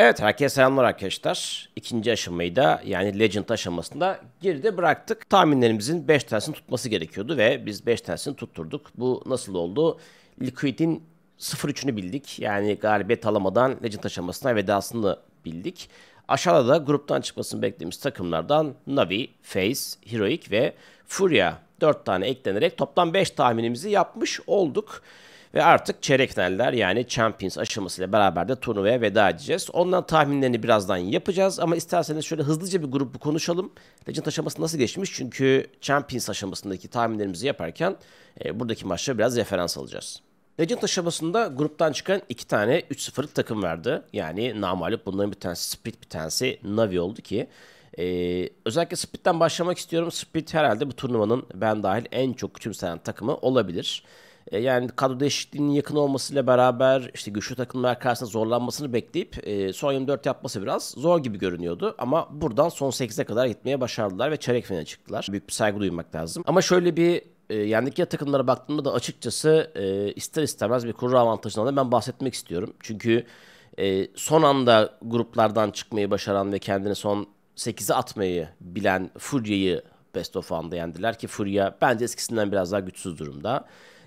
Evet herkese selamlar arkadaşlar. İkinci aşamayı da yani Legend aşamasında girdi bıraktık. Tahminlerimizin 5 tanesini tutması gerekiyordu ve biz 5 tanesini tutturduk. Bu nasıl oldu? Liquid'in 0-3'ünü bildik. Yani galibiyet alamadan Legend aşamasına vedasını bildik. Aşağıda da gruptan çıkmasını beklediğimiz takımlardan Navi, Face, Heroic ve Furia 4 tane eklenerek toplam 5 tahminimizi yapmış olduk. Ve artık çeyrek finaller yani Champions aşamasıyla beraber de turnuvaya veda edeceğiz. Ondan tahminlerini birazdan yapacağız ama isterseniz şöyle hızlıca bir grubu konuşalım. Legend aşaması nasıl geçmiş? Çünkü Champions aşamasındaki tahminlerimizi yaparken e, buradaki maçta biraz referans alacağız. Legend aşamasında gruptan çıkan iki tane 3-0'lık takım vardı. Yani namalip bunların bir tanesi Split bir tanesi Navi oldu ki ee, özellikle Split'ten başlamak istiyorum. Split herhalde bu turnuvanın ben dahil en çok küçümsenen takımı olabilir. E, yani kadro eşitliğinin yakın olmasıyla beraber işte güçlü takımlar karşısında zorlanmasını bekleyip e, son 24 yapması biraz zor gibi görünüyordu. Ama buradan son 8'e kadar gitmeye başardılar ve çeyrek finale çıktılar. Büyük bir saygı duymak lazım. Ama şöyle bir e, yendikleri takımlara baktığımda da açıkçası e, ister istemez bir kuru avantajından da ben bahsetmek istiyorum. Çünkü e, son anda gruplardan çıkmayı başaran ve kendini son 8'e atmayı bilen Furya'yı Best of One'da yendiler ki Furya bence eskisinden biraz daha güçsüz durumda.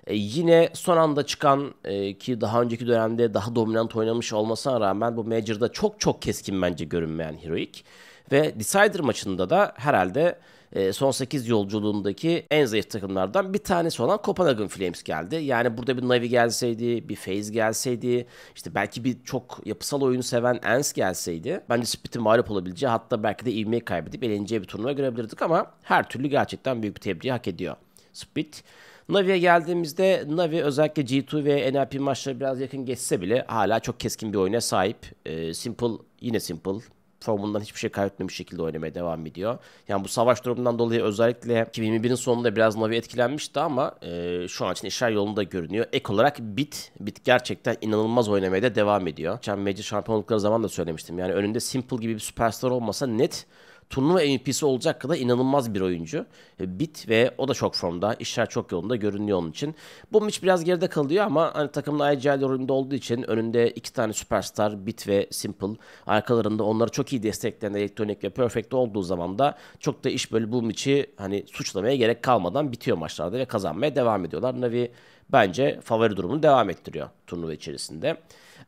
E, yine son anda çıkan e, ki daha önceki dönemde daha dominant oynamış olmasına rağmen bu Major'da çok çok keskin bence görünmeyen Heroic. Ve Decider maçında da herhalde e, son 8 yolculuğundaki en zayıf takımlardan bir tanesi olan Copenhagen Flames geldi. Yani burada bir Navi gelseydi, bir FaZe gelseydi, işte belki bir çok yapısal oyunu seven Ens gelseydi bence Spirit'in mağlup olabileceği hatta belki de ivmeyi kaybedip eleneceği bir turnuva görebilirdik ama her türlü gerçekten büyük bir tebriği hak ediyor. Spirit Navi'ye geldiğimizde Navi özellikle G2 ve NLP maçları biraz yakın geçse bile hala çok keskin bir oyuna sahip. E, simple yine Simple formundan hiçbir şey kaybetmemiş şekilde oynamaya devam ediyor. Yani bu savaş durumundan dolayı özellikle 2021'in sonunda biraz Navi etkilenmişti ama e, şu an için işler yolunda görünüyor. Ek olarak Bit, Bit gerçekten inanılmaz oynamaya da devam ediyor. Geçen Major Şampiyonlukları zaman da söylemiştim. Yani önünde Simple gibi bir süperstar olmasa net turnuva MVP'si olacak kadar inanılmaz bir oyuncu. E, bit ve o da çok formda. İşler çok yolunda görünüyor onun için. Bu maç biraz geride kalıyor ama hani takımda IGL rolünde olduğu için önünde iki tane süperstar Bit ve Simple. Arkalarında onları çok iyi destekleyen elektronik ve perfect olduğu zaman da çok da iş böyle bu maçı hani suçlamaya gerek kalmadan bitiyor maçlarda ve kazanmaya devam ediyorlar. Navi bence favori durumunu devam ettiriyor turnuva içerisinde.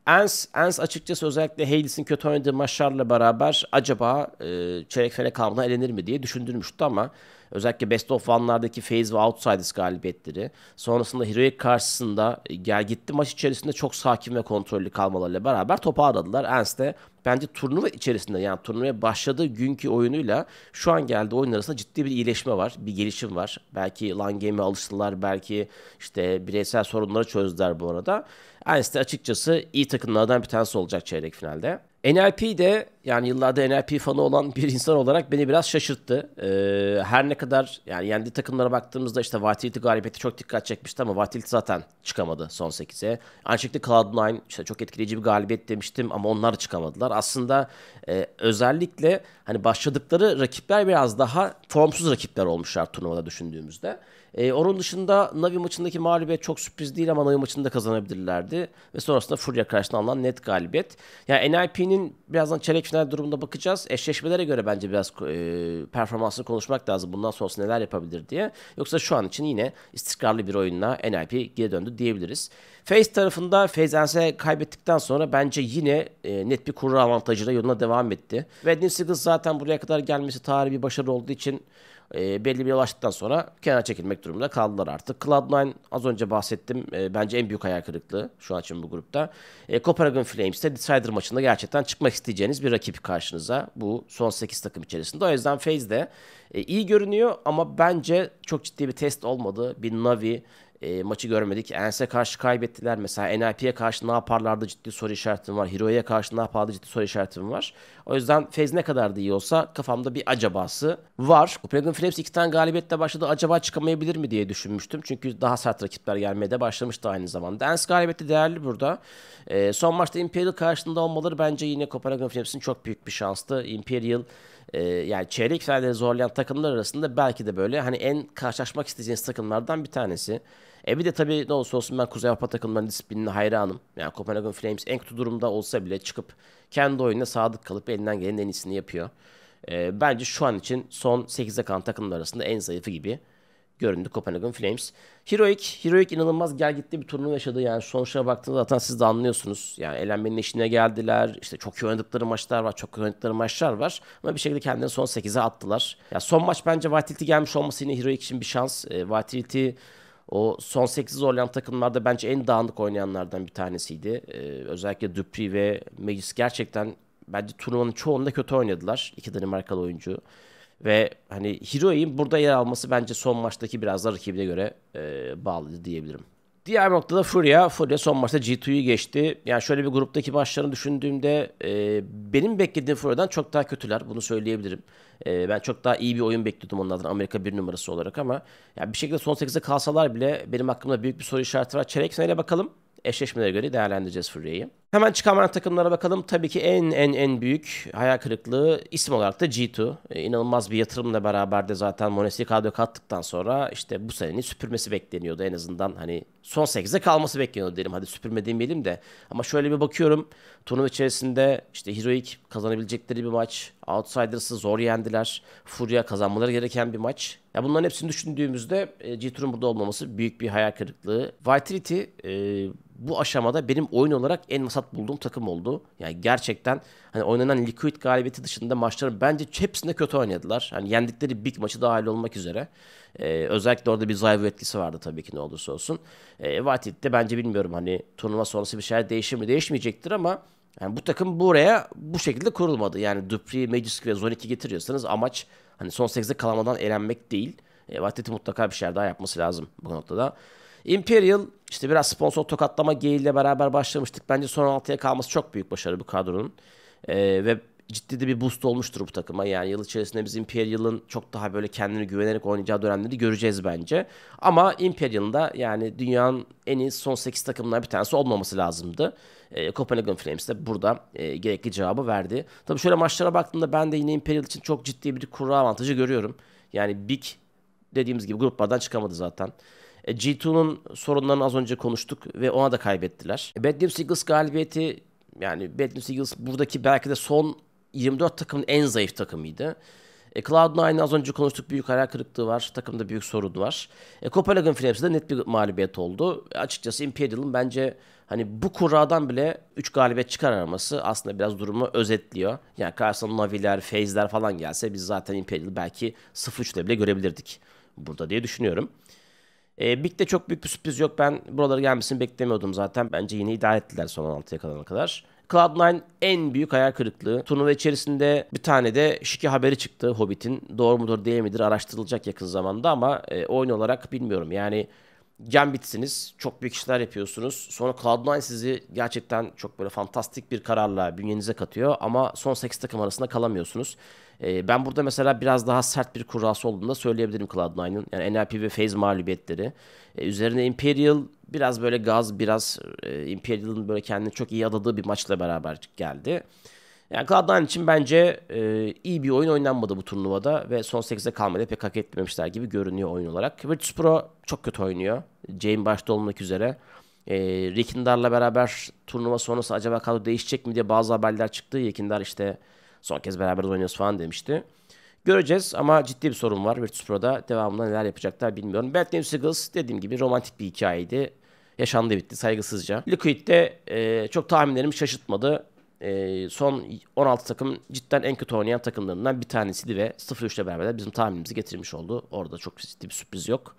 Ens, Ens açıkçası özellikle Hales'in kötü oynadığı maçlarla beraber acaba e, çeyrek final kavmına elenir mi diye düşündürmüştü ama özellikle Best of One'lardaki Phase ve Outsiders galibiyetleri sonrasında Heroic karşısında e, gel gitti maç içerisinde çok sakin ve kontrollü kalmalarıyla beraber topa adadılar. Ens de bence turnuva içerisinde yani turnuvaya başladığı günkü oyunuyla şu an geldiği oyun arasında ciddi bir iyileşme var. Bir gelişim var. Belki lan game'e alıştılar. Belki işte bireysel sorunları çözdüler bu arada. Ernst de açıkçası iyi takımlardan bir tanesi olacak çeyrek finalde. NLP de yani yıllarda NLP fanı olan bir insan olarak beni biraz şaşırttı. Ee, her ne kadar yani yendiği takımlara baktığımızda işte Vatility galibiyeti çok dikkat çekmişti ama Vatility zaten çıkamadı son 8'e. Aynı şekilde Cloud9 işte çok etkileyici bir galibiyet demiştim ama onlar çıkamadılar. Aslında e, özellikle hani başladıkları rakipler biraz daha formsuz rakipler olmuşlar turnuvada düşündüğümüzde. E, onun dışında Navi maçındaki mağlubiyet çok sürpriz değil ama Navi maçında kazanabilirlerdi. Ve sonrasında Furya karşısında alınan net galibiyet. Yani NIP'nin birazdan çeyrek final durumunda bakacağız. Eşleşmelere göre bence biraz e, performansını konuşmak lazım. Bundan sonrası neler yapabilir diye. Yoksa şu an için yine istikrarlı bir oyunla NIP geri döndü diyebiliriz. Face tarafında FaZe Ense kaybettikten sonra bence yine e, net bir kuru avantajıyla yoluna devam etti. Ve Nimsigız zaten buraya kadar gelmesi tarihi bir başarı olduğu için e, belli bir ulaştıktan sonra kenara çekilmek durumunda kaldılar artık. Cloud9 az önce bahsettim. E, bence en büyük hayal kırıklığı şu an için bu grupta. E, Copenhagen Flames'te Decider maçında gerçekten çıkmak isteyeceğiniz bir rakip karşınıza. Bu son 8 takım içerisinde. O yüzden FaZe de e, iyi görünüyor ama bence çok ciddi bir test olmadı. Bir Navi, e, maçı görmedik. Ens'e karşı kaybettiler. Mesela NIP'ye karşı ne yaparlardı ciddi soru işaretim var. Hero'ya karşı ne yapardı ciddi soru işaretim var. O yüzden Fez ne kadar da iyi olsa kafamda bir acabası var. Copenhagen Flames iki tane galibiyetle başladı. Acaba çıkamayabilir mi diye düşünmüştüm. Çünkü daha sert rakipler gelmeye de başlamıştı aynı zamanda. Ens galibiyeti değerli burada. E, son maçta Imperial karşısında olmaları bence yine Copenhagen Flames'in çok büyük bir şanstı. Imperial ee, yani çeyrek finalleri zorlayan takımlar arasında belki de böyle hani en karşılaşmak isteyeceğiniz takımlardan bir tanesi. E bir de tabii ne olursa olsun ben Kuzey Avrupa takımlarının disiplinine hayranım. Yani Copenhagen Flames en kötü durumda olsa bile çıkıp kendi oyununa sadık kalıp elinden gelenin en iyisini yapıyor. E, bence şu an için son 8'e kalan takımlar arasında en zayıfı gibi göründü Copenhagen Flames. Heroic, Heroic inanılmaz gel gitti bir turnuva yaşadı. Yani sonuçlara baktığınızda zaten siz de anlıyorsunuz. Yani elenmenin işine geldiler. İşte çok iyi oynadıkları maçlar var. Çok iyi oynadıkları maçlar var. Ama bir şekilde kendilerini son 8'e attılar. Ya son maç bence Vitality gelmiş olması yine Heroic için bir şans. E, Vitality o son 8 zorlayan takımlarda bence en dağınık oynayanlardan bir tanesiydi. Ee, özellikle Dupri ve Magis gerçekten bence turnuvanın çoğunda kötü oynadılar. İki Danimarkalı oyuncu. Ve hani Hiroi'nin burada yer alması bence son maçtaki biraz da rakibine göre e, bağlıydı diyebilirim. Diğer noktada Furia. Furia son maçta G2'yi geçti. Yani şöyle bir gruptaki maçlarını düşündüğümde e, benim beklediğim Furia'dan çok daha kötüler. Bunu söyleyebilirim. E, ben çok daha iyi bir oyun bekliyordum onlardan Amerika bir numarası olarak ama yani bir şekilde son 8'e kalsalar bile benim hakkımda büyük bir soru işareti var. Çeyrek finale bakalım. Eşleşmelere göre değerlendireceğiz Furia'yı. Hemen çıkan takımlara bakalım. Tabii ki en en en büyük hayal kırıklığı isim olarak da G2. E, inanılmaz bir yatırımla beraber de zaten Monesi kadroya kattıktan sonra işte bu senenin süpürmesi bekleniyordu. En azından hani son 8'e kalması bekleniyordu derim. Hadi süpürme demeyelim de. Ama şöyle bir bakıyorum. Turnuva içerisinde işte Heroic kazanabilecekleri bir maç. Outsiders'ı zor yendiler. Furya kazanmaları gereken bir maç. Ya bunların hepsini düşündüğümüzde e, g 2nin burada olmaması büyük bir hayal kırıklığı. Vitality e, bu aşamada benim oyun olarak en vasat bulduğum takım oldu. Yani gerçekten hani oynanan Liquid galibiyeti dışında maçları bence hepsinde kötü oynadılar. Hani yendikleri big maçı dahil olmak üzere. Ee, özellikle orada bir zayıf etkisi vardı tabii ki ne olursa olsun. Ee, de bence bilmiyorum hani turnuva sonrası bir şeyler değişir mi değişmeyecektir ama yani bu takım buraya bu şekilde kurulmadı. Yani Dupri, Magisk ve Zonic'i getiriyorsanız amaç hani son 8'e kalamadan elenmek değil. E, ee, Vatit'i mutlaka bir şeyler daha yapması lazım bu noktada. Imperial işte biraz sponsor tokatlama geyiğiyle beraber başlamıştık. Bence son 16'ya kalması çok büyük başarı bu kadronun. Ee, ve ciddi de bir boost olmuştur bu takıma. Yani yıl içerisinde biz Imperial'ın çok daha böyle kendini güvenerek oynayacağı dönemleri göreceğiz bence. Ama Imperial'ın da yani dünyanın en iyi son 8 takımlar bir tanesi olmaması lazımdı. E, Copenhagen Flames de burada e, gerekli cevabı verdi. Tabii şöyle maçlara baktığımda ben de yine Imperial için çok ciddi bir kura avantajı görüyorum. Yani Big dediğimiz gibi gruplardan çıkamadı zaten. E, G2'nun sorunlarını az önce konuştuk ve ona da kaybettiler. E, Bad News Eagles galibiyeti yani Bad News Eagles buradaki belki de son 24 takımın en zayıf takımıydı. E, Cloud9 az önce konuştuk büyük hayal kırıklığı var. Takımda büyük sorun var. E, Copenhagen de net bir mağlubiyet oldu. E, açıkçası Imperial'ın bence hani bu kuradan bile 3 galibiyet çıkarması aslında biraz durumu özetliyor. Yani karşısına Naviler, Faze'ler falan gelse biz zaten Imperial'ı belki 0-3 bile görebilirdik burada diye düşünüyorum. E, ee, Big'de çok büyük bir sürpriz yok. Ben buralara gelmesini beklemiyordum zaten. Bence yine idare ettiler son 16'ya kalana kadar. Cloud9 en büyük hayal kırıklığı. Turnuva içerisinde bir tane de şike haberi çıktı Hobbit'in. Doğru mudur değil midir araştırılacak yakın zamanda ama e, oyun olarak bilmiyorum. Yani Gambit'siniz. Çok büyük işler yapıyorsunuz. Sonra Cloud9 sizi gerçekten çok böyle fantastik bir kararla bünyenize katıyor. Ama son 8 takım arasında kalamıyorsunuz. Ee, ben burada mesela biraz daha sert bir kurası olduğunu da söyleyebilirim Cloud9'ın. Yani NLP ve Phase mağlubiyetleri. Ee, üzerine Imperial biraz böyle gaz, biraz e, Imperial'ın böyle kendini çok iyi adadığı bir maçla beraber geldi. Ee, yani Cloud9 için bence e, iyi bir oyun oynanmadı bu turnuvada ve son 8'e kalmayı pek hak etmemişler gibi görünüyor oyun olarak. Virtus Pro çok kötü oynuyor. Jane başta olmak üzere. E, Rikindar'la beraber turnuva sonrası acaba kadro değişecek mi diye bazı haberler çıktı. Rikindar işte son kez beraber oynuyoruz falan demişti. Göreceğiz ama ciddi bir sorun var Virtus Pro'da. Devamında neler yapacaklar bilmiyorum. Bad Name Seagulls dediğim gibi romantik bir hikayeydi. Yaşandı bitti saygısızca. Liquid de e, çok tahminlerimi şaşırtmadı e, son 16 takım cidden en kötü oynayan takımlarından bir tanesiydi ve 0-3 ile beraber bizim tahminimizi getirmiş oldu. Orada çok ciddi bir sürpriz yok.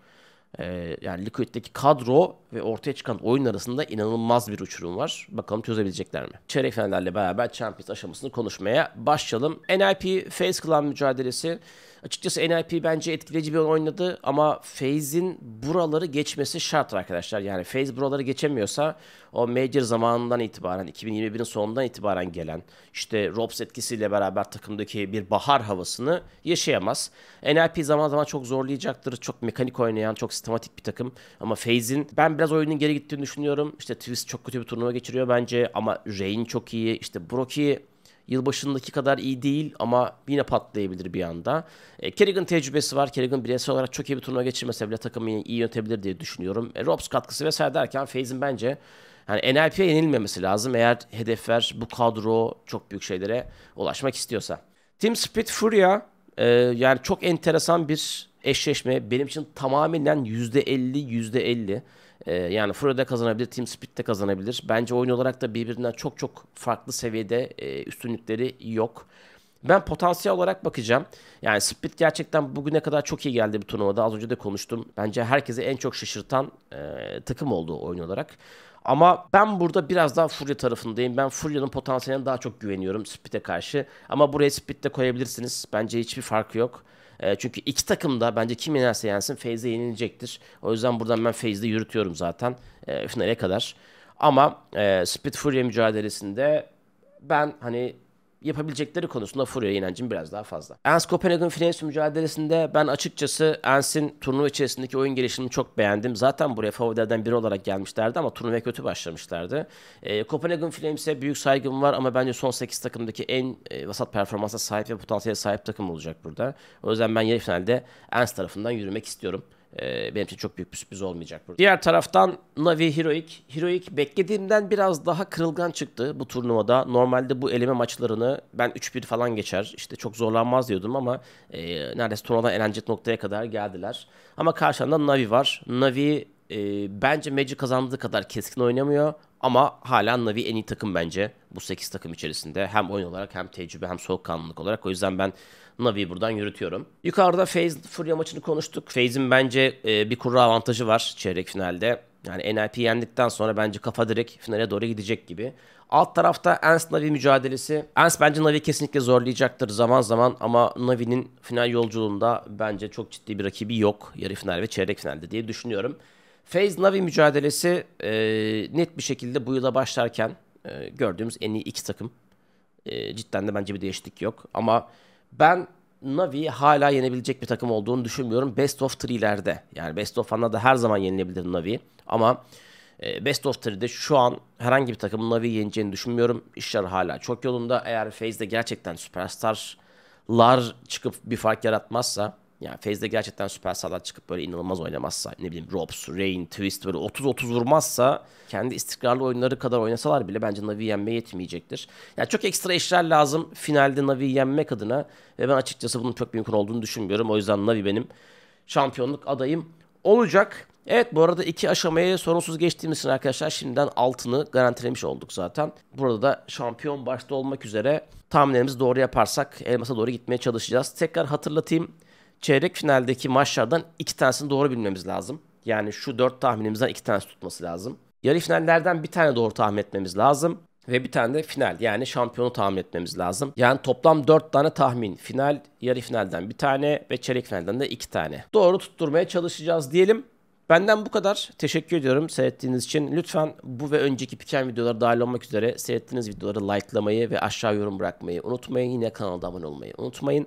Ee, yani Liquid'deki kadro ve ortaya çıkan oyun arasında inanılmaz bir uçurum var. Bakalım çözebilecekler mi? Çeyrek finalerle beraber Champions aşamasını konuşmaya başlayalım. NIP Face Clan mücadelesi. Açıkçası NIP bence etkileyici bir oyun oynadı ama Faze'in buraları geçmesi şart arkadaşlar. Yani Faze buraları geçemiyorsa o Major zamanından itibaren 2021'in sonundan itibaren gelen işte Robs etkisiyle beraber takımdaki bir bahar havasını yaşayamaz. NIP zaman zaman çok zorlayacaktır. Çok mekanik oynayan, çok sistematik bir takım. Ama FaZe'in ben biraz oyunun geri gittiğini düşünüyorum. İşte Twist çok kötü bir turnuva geçiriyor bence ama Rain çok iyi. İşte Brokey yılbaşındaki kadar iyi değil ama yine patlayabilir bir anda. E, Kerrigan tecrübesi var. Kerrigan bireysel olarak çok iyi bir turnuva geçirmese bile takımı iyi yönetebilir diye düşünüyorum. E, Robs katkısı vesaire derken FaZe'in bence yani NLP'ye yenilmemesi lazım eğer hedefler bu kadro çok büyük şeylere ulaşmak istiyorsa. Team Speed Furia ee, yani çok enteresan bir eşleşme. Benim için tamamen %50 %50. Ee, yani Froda kazanabilir, Team Speed kazanabilir. Bence oyun olarak da birbirinden çok çok farklı seviyede e, üstünlükleri yok. Ben potansiyel olarak bakacağım. Yani Speed gerçekten bugüne kadar çok iyi geldi bir turnuvada. Az önce de konuştum. Bence herkese en çok şaşırtan e, takım oldu oyun olarak. Ama ben burada biraz daha Furya tarafındayım. Ben Furya'nın potansiyeline daha çok güveniyorum Spite karşı. Ama buraya Split koyabilirsiniz. Bence hiçbir farkı yok. E, çünkü iki takım da bence kim yenerse yensin Feyz'e yenilecektir. O yüzden buradan ben Feyz'i yürütüyorum zaten e, finale kadar. Ama e, Split Fury mücadelesinde ben hani yapabilecekleri konusunda Furia inancım biraz daha fazla. Ens Copenhagen Flames mücadelesinde ben açıkçası Ens'in turnuva içerisindeki oyun gelişimini çok beğendim. Zaten buraya favorilerden biri olarak gelmişlerdi ama turnuvaya kötü başlamışlardı. E, ee, Copenhagen Flames'e büyük saygım var ama bence son 8 takımdaki en e, vasat performansa sahip ve potansiyele sahip takım olacak burada. O yüzden ben yarı finalde Ens tarafından yürümek istiyorum. Ee, benim için çok büyük bir sürpriz olmayacak. Burada. Diğer taraftan Navi Heroic. Heroic beklediğimden biraz daha kırılgan çıktı bu turnuvada. Normalde bu eleme maçlarını ben 3-1 falan geçer. İşte çok zorlanmaz diyordum ama e, neredeyse turnuvadan elenecek noktaya kadar geldiler. Ama karşılığında Navi var. Navi e, bence Magic kazandığı kadar keskin oynamıyor ama hala Navi en iyi takım bence bu 8 takım içerisinde. Hem oyun olarak hem tecrübe hem soğukkanlılık olarak. O yüzden ben Navi'yi buradan yürütüyorum. Yukarıda FaZe Furya maçını konuştuk. FaZe'in bence e, bir kura avantajı var çeyrek finalde. Yani NIP yendikten sonra bence kafa direkt finale doğru gidecek gibi. Alt tarafta Ens Navi mücadelesi. Ens bence Navi kesinlikle zorlayacaktır zaman zaman ama Navi'nin final yolculuğunda bence çok ciddi bir rakibi yok yarı final ve çeyrek finalde diye düşünüyorum. Faze Navi mücadelesi e, net bir şekilde bu yıla başlarken e, gördüğümüz en iyi iki takım. E, cidden de bence bir değişiklik yok. Ama ben Navi hala yenebilecek bir takım olduğunu düşünmüyorum. Best of 3'lerde. Yani Best of 1'da her zaman yenilebilir Navi. Ama e, Best of 3'de şu an herhangi bir takımın Navi yeneceğini düşünmüyorum. İşler hala çok yolunda. Eğer Phase'de gerçekten süperstarlar çıkıp bir fark yaratmazsa yani Faze'de gerçekten süper sağlar çıkıp böyle inanılmaz oynamazsa ne bileyim Robs, Rain, Twist böyle 30-30 vurmazsa kendi istikrarlı oyunları kadar oynasalar bile bence Navi yenme yetmeyecektir. Yani çok ekstra işler lazım finalde Navi yenmek adına ve ben açıkçası bunun çok mümkün olduğunu düşünmüyorum. O yüzden Navi benim şampiyonluk adayım olacak. Evet bu arada iki aşamayı sorunsuz geçtiğimiz için arkadaşlar şimdiden altını garantilemiş olduk zaten. Burada da şampiyon başta olmak üzere tahminlerimizi doğru yaparsak elmasa doğru gitmeye çalışacağız. Tekrar hatırlatayım çeyrek finaldeki maçlardan iki tanesini doğru bilmemiz lazım. Yani şu dört tahminimizden iki tanesi tutması lazım. Yarı finallerden bir tane doğru tahmin etmemiz lazım. Ve bir tane de final yani şampiyonu tahmin etmemiz lazım. Yani toplam dört tane tahmin. Final, yarı finalden bir tane ve çeyrek finalden de iki tane. Doğru tutturmaya çalışacağız diyelim. Benden bu kadar. Teşekkür ediyorum seyrettiğiniz için. Lütfen bu ve önceki piken videoları dahil olmak üzere seyrettiğiniz videoları likelamayı ve aşağı yorum bırakmayı unutmayın. Yine kanalda abone olmayı unutmayın.